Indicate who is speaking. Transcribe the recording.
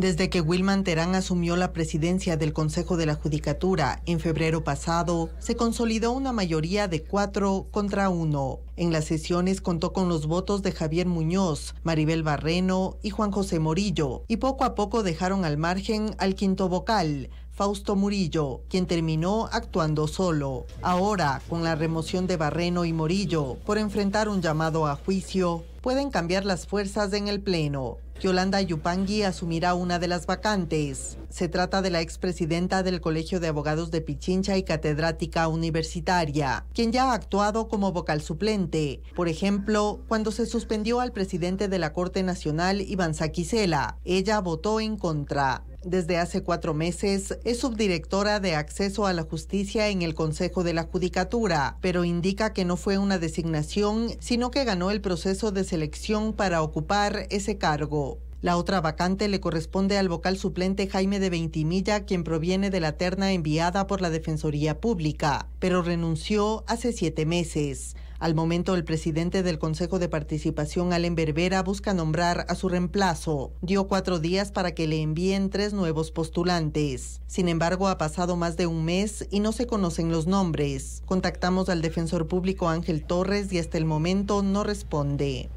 Speaker 1: Desde que Wilman Terán asumió la presidencia del Consejo de la Judicatura en febrero pasado, se consolidó una mayoría de cuatro contra uno. En las sesiones contó con los votos de Javier Muñoz, Maribel Barreno y Juan José Morillo, y poco a poco dejaron al margen al quinto vocal, Fausto Murillo, quien terminó actuando solo. Ahora, con la remoción de Barreno y Morillo por enfrentar un llamado a juicio, pueden cambiar las fuerzas en el Pleno. Yolanda Yupangui asumirá una de las vacantes. Se trata de la expresidenta del Colegio de Abogados de Pichincha y catedrática universitaria, quien ya ha actuado como vocal suplente, por ejemplo, cuando se suspendió al presidente de la Corte Nacional, Iván Saquicela. Ella votó en contra. Desde hace cuatro meses es subdirectora de acceso a la justicia en el Consejo de la Judicatura, pero indica que no fue una designación, sino que ganó el proceso de selección para ocupar ese cargo. La otra vacante le corresponde al vocal suplente Jaime de Veintimilla, quien proviene de la terna enviada por la Defensoría Pública, pero renunció hace siete meses. Al momento, el presidente del Consejo de Participación, Allen Berbera, busca nombrar a su reemplazo. Dio cuatro días para que le envíen tres nuevos postulantes. Sin embargo, ha pasado más de un mes y no se conocen los nombres. Contactamos al defensor público Ángel Torres y hasta el momento no responde.